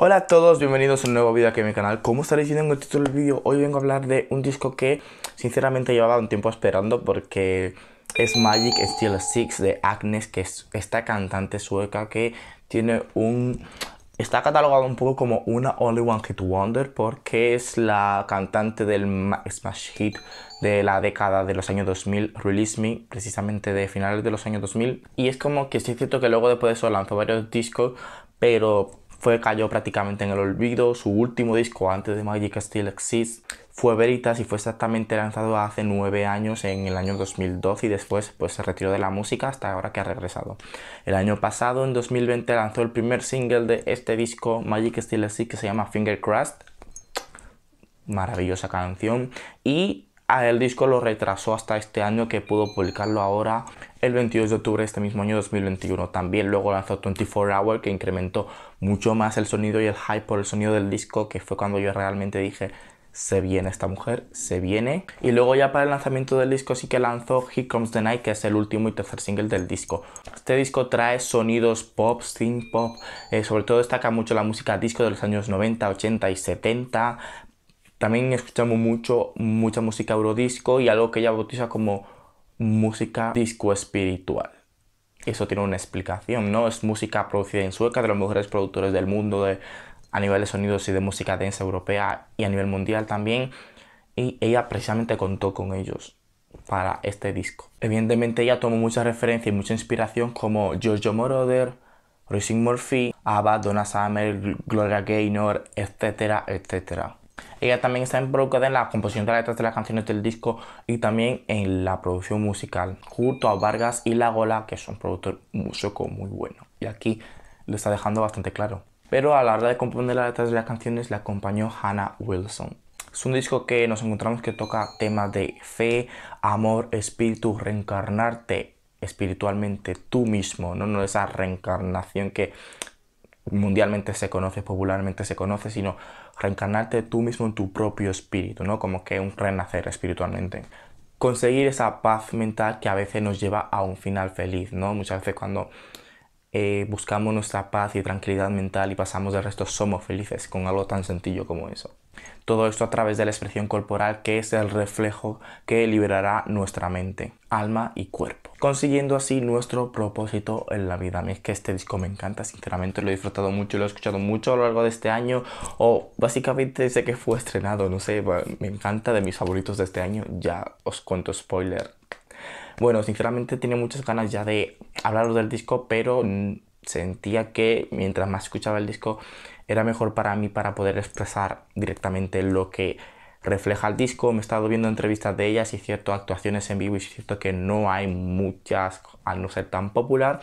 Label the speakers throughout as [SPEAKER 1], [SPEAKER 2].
[SPEAKER 1] Hola a todos, bienvenidos a un nuevo vídeo aquí en mi canal. Como estaréis viendo en el título del vídeo, hoy vengo a hablar de un disco que sinceramente llevaba un tiempo esperando porque es Magic Steel six de Agnes, que es esta cantante sueca que tiene un... Está catalogado un poco como una Only One Hit Wonder porque es la cantante del Smash Hit de la década de los años 2000, Release Me, precisamente de finales de los años 2000. Y es como que sí es cierto que luego después de eso lanzó varios discos, pero fue, cayó prácticamente en el olvido. Su último disco antes de Magic Still Exist fue Veritas y fue exactamente lanzado hace nueve años, en el año 2012, y después pues, se retiró de la música hasta ahora que ha regresado. El año pasado, en 2020, lanzó el primer single de este disco, Magic Still Exists, que se llama Finger Crust. Maravillosa canción. Y ah, el disco lo retrasó hasta este año que pudo publicarlo ahora el 22 de octubre de este mismo año 2021. También luego lanzó 24 Hour que incrementó mucho más el sonido y el hype por el sonido del disco, que fue cuando yo realmente dije, se viene esta mujer, se viene. Y luego ya para el lanzamiento del disco sí que lanzó Here Comes the Night, que es el último y tercer single del disco. Este disco trae sonidos pop, synth pop, eh, sobre todo destaca mucho la música disco de los años 90, 80 y 70. También escuchamos mucho, mucha música eurodisco y algo que ella bautiza como música disco espiritual. Eso tiene una explicación, ¿no? Es música producida en Sueca, de los mejores productores del mundo de, a nivel de sonidos y de música densa europea y a nivel mundial también. Y ella precisamente contó con ellos para este disco. Evidentemente ella tomó mucha referencia y mucha inspiración como Giorgio Moroder, Roisin Murphy, Abba, Donna Summer, Gloria Gaynor, etcétera, etcétera. Ella también está involucrada en la composición de las letras de las canciones del disco y también en la producción musical, junto a Vargas y La Gola que es un productor músico muy bueno. Y aquí lo está dejando bastante claro. Pero a la hora de componer las letras de las canciones, le acompañó Hannah Wilson. Es un disco que nos encontramos que toca temas de fe, amor, espíritu, reencarnarte espiritualmente tú mismo, ¿no? no esa reencarnación que mundialmente se conoce, popularmente se conoce, sino reencarnarte tú mismo en tu propio espíritu, ¿no? Como que un renacer espiritualmente. Conseguir esa paz mental que a veces nos lleva a un final feliz, ¿no? Muchas veces cuando eh, buscamos nuestra paz y tranquilidad mental y pasamos del resto, somos felices con algo tan sencillo como eso. Todo esto a través de la expresión corporal que es el reflejo que liberará nuestra mente, alma y cuerpo. Consiguiendo así nuestro propósito en la vida. A mí es que este disco me encanta, sinceramente lo he disfrutado mucho, y lo he escuchado mucho a lo largo de este año o básicamente desde que fue estrenado, no sé, me encanta de mis favoritos de este año, ya os cuento spoiler. Bueno, sinceramente tenía muchas ganas ya de hablaros del disco, pero sentía que mientras más escuchaba el disco era mejor para mí para poder expresar directamente lo que refleja el disco. Me he estado viendo entrevistas de ellas y cierto actuaciones en vivo y es cierto que no hay muchas al no ser tan popular.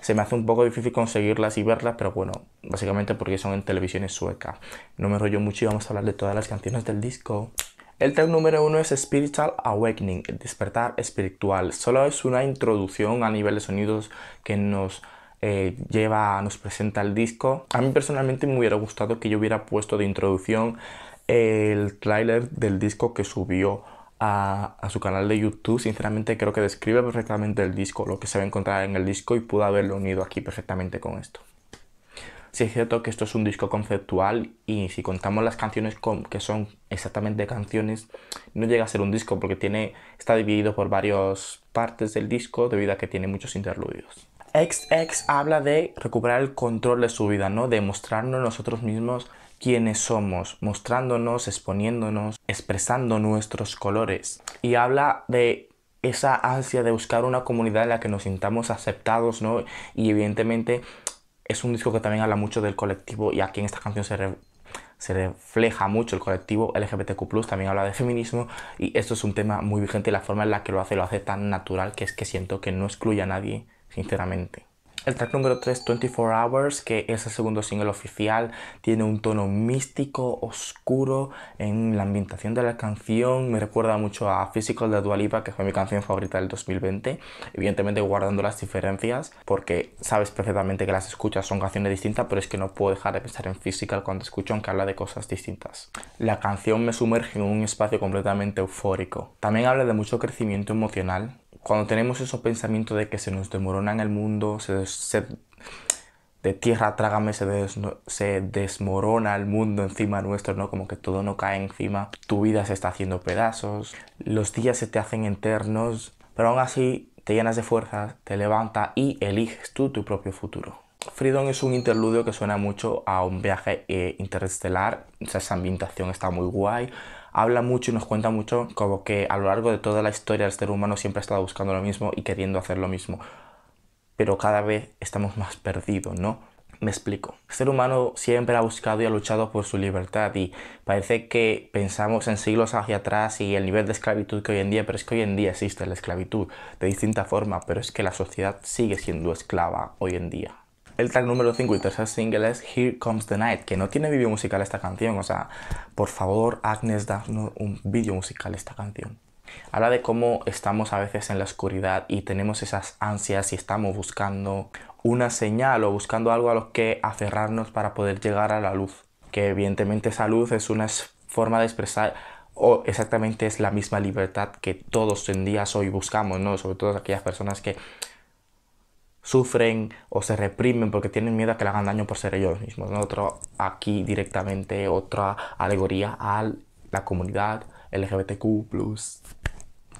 [SPEAKER 1] Se me hace un poco difícil conseguirlas y verlas, pero bueno, básicamente porque son en televisiones sueca. No me rollo mucho y vamos a hablar de todas las canciones del disco. El track número uno es Spiritual Awakening, el despertar espiritual. Solo es una introducción a nivel de sonidos que nos eh, lleva, nos presenta el disco. A mí personalmente me hubiera gustado que yo hubiera puesto de introducción el tráiler del disco que subió a, su canal de YouTube. Sinceramente creo que describe perfectamente el disco, lo que se va a encontrar en el disco y pudo haberlo unido aquí perfectamente con esto. si es cierto que esto es un disco conceptual y si contamos las canciones que son exactamente canciones, no llega a ser un disco porque tiene, está dividido por varias partes del disco debido a que tiene muchos interludios. XX habla de recuperar el control de su vida, ¿no? De mostrarnos nosotros mismos quiénes somos, mostrándonos, exponiéndonos, expresando nuestros colores. Y habla de esa ansia de buscar una comunidad en la que nos sintamos aceptados, Y evidentemente es un disco que también habla mucho del colectivo y aquí en esta canción se, se refleja mucho el colectivo LGBTQ+, también habla de feminismo y esto es un tema muy vigente y la forma en la que lo hace lo hace tan natural que es que siento que no excluye a nadie sinceramente. El track número 3, 24 Hours, que es el segundo single oficial, tiene un tono místico, oscuro en la ambientación de la canción. Me recuerda mucho a Physical de Lipa que fue mi canción favorita del 2020. Evidentemente guardando las diferencias, porque sabes perfectamente que las escuchas son canciones distintas, pero es que no puedo dejar de pensar en Physical cuando escucho, aunque habla de cosas distintas. La canción me sumerge en un espacio completamente eufórico. También habla de mucho crecimiento emocional, cuando tenemos esos pensamientos de que se nos en el mundo, se, de tierra trágame se, desmorona el mundo encima nuestro, ¿no? Como que todo no cae encima, tu vida se está haciendo pedazos, los días se te hacen eternos, pero aún así te llenas de fuerzas, te levantas y eliges tú tu propio futuro. Freedom es un interludio que suena mucho a un viaje eh, interestelar, esa ambientación está muy guay, habla mucho y nos cuenta mucho como que a lo largo de toda la historia el ser humano siempre ha estado buscando lo mismo y queriendo hacer lo mismo. Pero cada vez estamos más perdidos, ¿no? Me explico. El ser humano siempre ha buscado y ha luchado por su libertad y parece que pensamos en siglos hacia atrás y el nivel de esclavitud que hoy en día, pero es que hoy en día existe la esclavitud de distinta forma, pero es que la sociedad sigue siendo esclava hoy en día. El track número 5 y tercer single es Here Comes the Night, que no tiene vídeo musical esta canción. O sea, por favor, Agnes, da un vídeo musical esta canción. Habla de cómo estamos a veces en la oscuridad y tenemos esas ansias y estamos buscando una señal o buscando algo a lo que aferrarnos para poder llegar a la luz. Que evidentemente esa luz es una forma de expresar o exactamente es la misma libertad que todos en día hoy buscamos, ¿no? Sobre todo aquellas personas que sufren o se reprimen porque tienen miedo a que le hagan daño por ser ellos mismos. otro aquí directamente otra alegoría a la comunidad LGBTQ.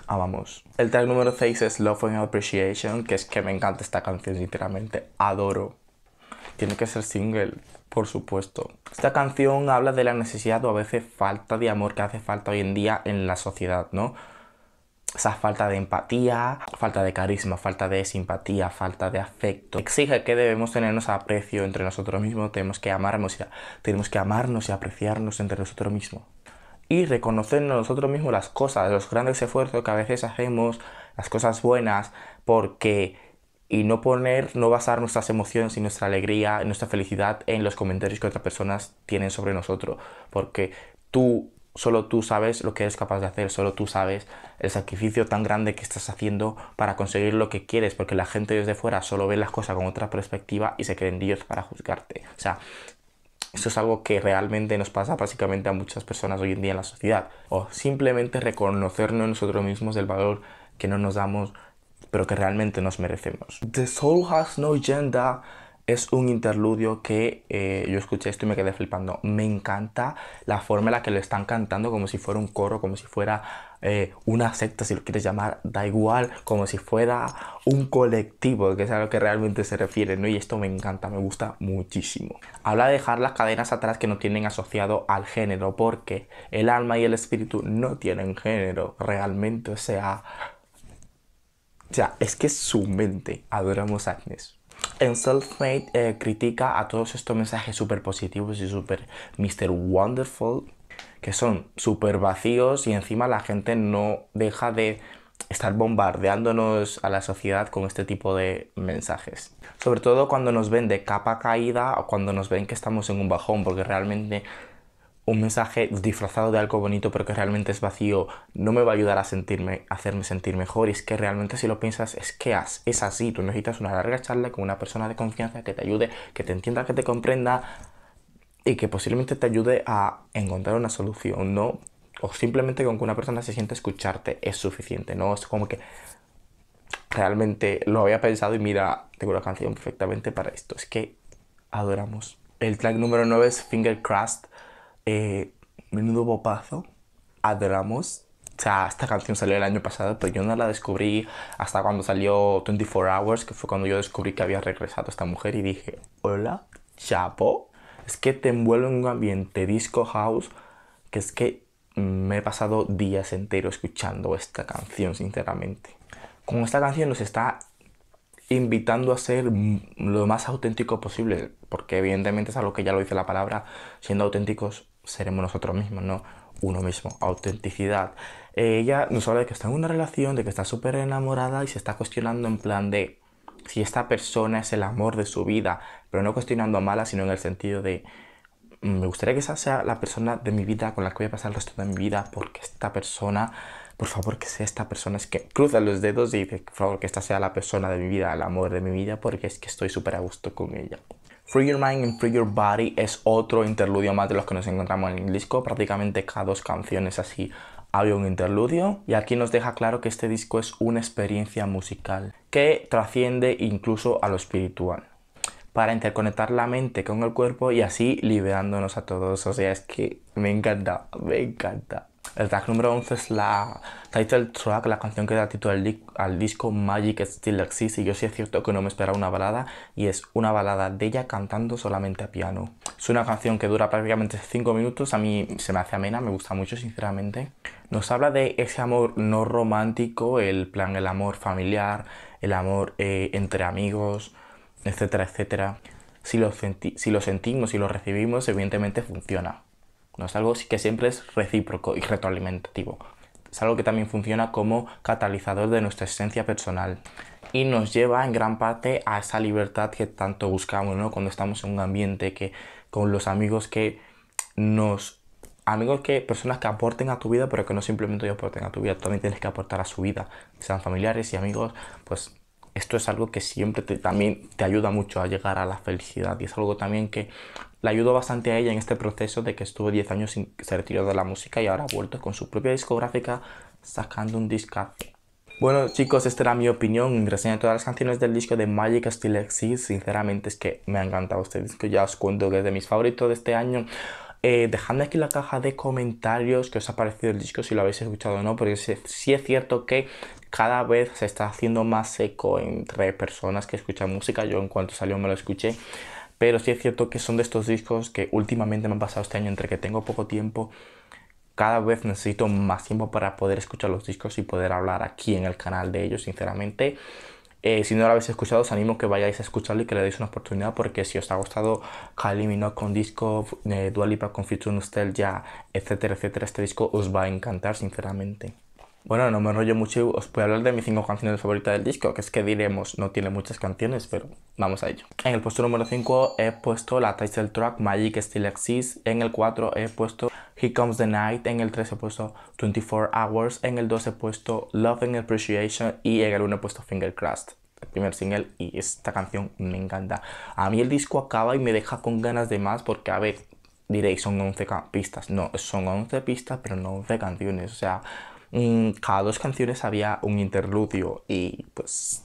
[SPEAKER 1] Ah, vamos. El track número 6 es Love and Appreciation, que es que me encanta esta canción, sinceramente. Adoro. Tiene que ser single, por supuesto. Esta canción habla de la necesidad o a veces falta de amor que hace falta hoy en día en la sociedad, ¿no? esa falta de empatía, falta de carisma, falta de simpatía, falta de afecto. Exige que debemos tenernos aprecio entre nosotros mismos, tenemos que amarnos y, tenemos que amarnos y apreciarnos entre nosotros mismos. Y reconocernos nosotros mismos las cosas, los grandes esfuerzos que a veces hacemos, las cosas buenas, porque y no poner, no basar nuestras emociones y nuestra alegría, nuestra felicidad en los comentarios que otras personas tienen sobre nosotros, porque tú Solo tú sabes lo que eres capaz de hacer, solo tú sabes el sacrificio tan grande que estás haciendo para conseguir lo que quieres, porque la gente desde fuera solo ve las cosas con otra perspectiva y se creen Dios para juzgarte. O sea, eso es algo que realmente nos pasa básicamente a muchas personas hoy en día en la sociedad. O simplemente reconocernos nosotros mismos del valor que no nos damos, pero que realmente nos merecemos. The soul has no agenda es un interludio que eh, yo escuché esto y me quedé flipando. Me encanta la forma en la que lo están cantando, como si fuera un coro, como si fuera eh, una secta, si lo quieres llamar, da igual, como si fuera un colectivo, que es a lo que realmente se refiere, ¿no? Y esto me encanta, me gusta muchísimo. Habla de dejar las cadenas atrás que no tienen asociado al género, porque el alma y el espíritu no tienen género realmente, o sea... O sea, es que su mente, adoramos a Agnes en Selfmade eh, critica a todos estos mensajes súper positivos y súper Mr. Wonderful, que son súper vacíos y encima la gente no deja de estar bombardeándonos a la sociedad con este tipo de mensajes. Sobre todo cuando nos ven de capa caída o cuando nos ven que estamos en un bajón, porque realmente un mensaje disfrazado de algo bonito pero que realmente es vacío no me va a ayudar a sentirme a hacerme sentir mejor y es que realmente si lo piensas es que es así tú necesitas una larga charla con una persona de confianza que te ayude que te entienda que te comprenda y que posiblemente te ayude a encontrar una solución no o simplemente con que una persona se siente escucharte es suficiente no es como que realmente lo había pensado y mira tengo la canción perfectamente para esto es que adoramos el track número 9 es Finger crossed eh, menudo bopazo. Adoramos. O sea, esta canción salió el año pasado, pero yo no la descubrí hasta cuando salió 24 Hours, que fue cuando yo descubrí que había regresado esta mujer y dije, hola, chapo. Es que te envuelve en un ambiente disco house que es que me he pasado días enteros escuchando esta canción, sinceramente. Como esta canción nos está invitando a ser lo más auténtico posible, porque evidentemente es algo que ya lo dice la palabra, siendo auténticos seremos nosotros mismos, ¿no? Uno mismo, autenticidad. Ella nos habla de que está en una relación, de que está súper enamorada y se está cuestionando en plan de si esta persona es el amor de su vida, pero no cuestionando a mala, sino en el sentido de mm, me gustaría que esa sea la persona de mi vida con la que voy a pasar el resto de mi vida, porque esta persona, por favor, que sea esta persona, es que cruza los dedos y dice, por favor, que esta sea la persona de mi vida, el amor de mi vida, porque es que estoy súper a gusto con ella. Free Your Mind and Free Your Body es otro interludio más de los que nos encontramos en el disco. Prácticamente cada dos canciones así había un interludio. Y aquí nos deja claro que este disco es una experiencia musical que trasciende incluso a lo espiritual para interconectar la mente con el cuerpo y así liberándonos a todos. O sea, es que me encanta, me encanta. El track número 11 es la title track, la canción que da título al, disco Magic Still Exists. Y yo sí es cierto que no me esperaba una balada, y es una balada de ella cantando solamente a piano. Es una canción que dura prácticamente 5 minutos, a mí se me hace amena, me gusta mucho, sinceramente. Nos habla de ese amor no romántico, el plan, el amor familiar, el amor eh, entre amigos, etcétera, etcétera. Si lo, sentimos y si lo recibimos, evidentemente funciona. No es algo que siempre es recíproco y retroalimentativo. Es algo que también funciona como catalizador de nuestra esencia personal y nos lleva en gran parte a esa libertad que tanto buscamos, ¿no? Cuando estamos en un ambiente que con los amigos que nos amigos que personas que aporten a tu vida, pero que no simplemente aporten a tu vida, también tienes que aportar a su vida, sean familiares y amigos, pues esto es algo que siempre también te ayuda mucho a llegar a la felicidad y es algo también que le ayudó bastante a ella en este proceso de que estuvo 10 años sin ser retirada de la música y ahora ha vuelto con su propia discográfica sacando un disco Bueno chicos, esta era mi opinión, a todas las canciones del disco de Magic Still Exists, sinceramente es que me ha encantado este disco, ya os cuento que es de mis favoritos de este año, dejando eh, dejadme aquí en la caja de comentarios que os ha parecido el disco, si lo habéis escuchado o no, porque sí, es cierto que cada vez se está haciendo más seco entre personas que escuchan música. Yo en cuanto salió me lo escuché. Pero sí es cierto que son de estos discos que últimamente me han pasado este año entre que tengo poco tiempo cada vez necesito más tiempo para poder escuchar los discos y poder hablar aquí en el canal de ellos, sinceramente. Eh, si no lo habéis escuchado, os animo que vayáis a escucharlo y que le deis una oportunidad porque si os ha gustado Kylie Minogue con disco, eh, Dualipa con Future ya etcétera, etcétera, este disco os va a encantar, sinceramente. Bueno, no me enrollo mucho, os voy a hablar de mis cinco canciones favoritas del disco, que es que diremos, no tiene muchas canciones, pero vamos a ello. En el puesto número 5 he puesto la title track Magic Still Exists, en el 4 he puesto He Comes the Night, en el 3 he puesto 24 Hours, en el 2 he puesto Love and Appreciation y en el 1 he puesto Finger Crust el primer single y esta canción me encanta. A mí el disco acaba y me deja con ganas de más porque, a ver, diréis, son 11 pistas. No, son 11 pistas, pero no 11 canciones. O sea, cada dos canciones había un interludio y pues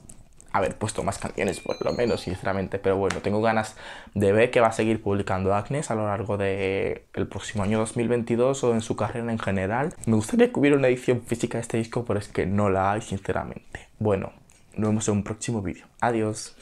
[SPEAKER 1] haber puesto más canciones por lo menos sinceramente pero bueno tengo ganas de ver que va a seguir publicando Agnes a lo largo de próximo año 2022 o en su carrera en general me gustaría que hubiera una edición física de este disco pero es que no la hay sinceramente bueno nos vemos en un próximo vídeo adiós